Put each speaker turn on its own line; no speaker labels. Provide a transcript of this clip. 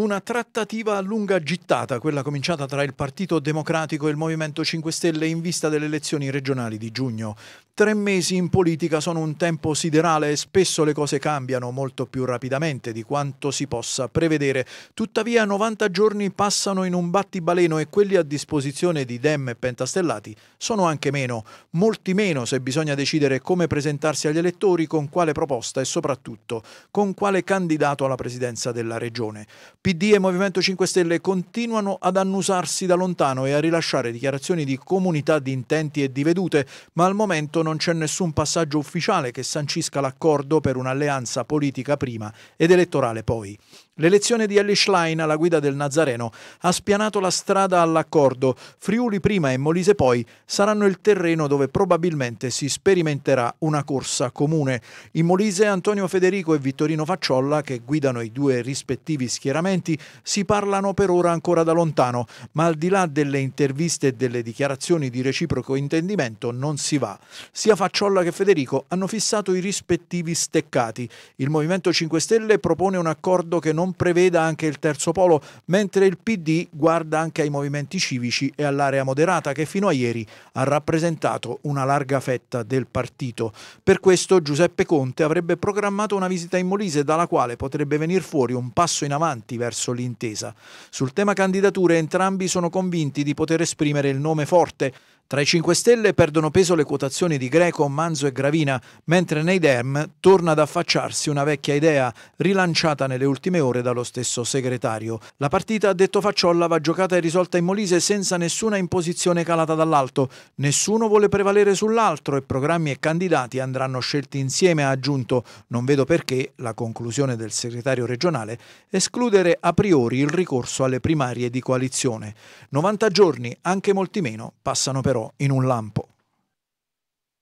Una trattativa a lunga gittata, quella cominciata tra il Partito Democratico e il Movimento 5 Stelle in vista delle elezioni regionali di giugno. Tre mesi in politica sono un tempo siderale e spesso le cose cambiano molto più rapidamente di quanto si possa prevedere. Tuttavia 90 giorni passano in un battibaleno e quelli a disposizione di Dem e Pentastellati sono anche meno, molti meno se bisogna decidere come presentarsi agli elettori, con quale proposta e soprattutto con quale candidato alla presidenza della regione. PD e Movimento 5 Stelle continuano ad annusarsi da lontano e a rilasciare dichiarazioni di comunità di intenti e di vedute, ma al momento non c'è nessun passaggio ufficiale che sancisca l'accordo per un'alleanza politica prima ed elettorale poi. L'elezione di Ellie Schlein alla guida del Nazareno ha spianato la strada all'accordo. Friuli prima e Molise poi saranno il terreno dove probabilmente si sperimenterà una corsa comune. In Molise Antonio Federico e Vittorino Facciolla, che guidano i due rispettivi schieramenti, si parlano per ora ancora da lontano, ma al di là delle interviste e delle dichiarazioni di reciproco intendimento non si va. Sia Facciolla che Federico hanno fissato i rispettivi steccati. Il Movimento 5 Stelle propone un accordo che non non preveda anche il terzo polo, mentre il PD guarda anche ai movimenti civici e all'area moderata che fino a ieri ha rappresentato una larga fetta del partito. Per questo Giuseppe Conte avrebbe programmato una visita in Molise dalla quale potrebbe venir fuori un passo in avanti verso l'intesa. Sul tema candidature entrambi sono convinti di poter esprimere il nome forte, tra i 5 Stelle perdono peso le quotazioni di Greco, Manzo e Gravina, mentre nei DEM torna ad affacciarsi una vecchia idea rilanciata nelle ultime ore pure dallo stesso segretario. La partita, ha detto Facciolla, va giocata e risolta in Molise senza nessuna imposizione calata dall'alto. Nessuno vuole prevalere sull'altro e programmi e candidati andranno scelti insieme, ha aggiunto. Non vedo perché, la conclusione del segretario regionale, escludere a priori il ricorso alle primarie di coalizione. 90 giorni, anche molti meno, passano però in un lampo.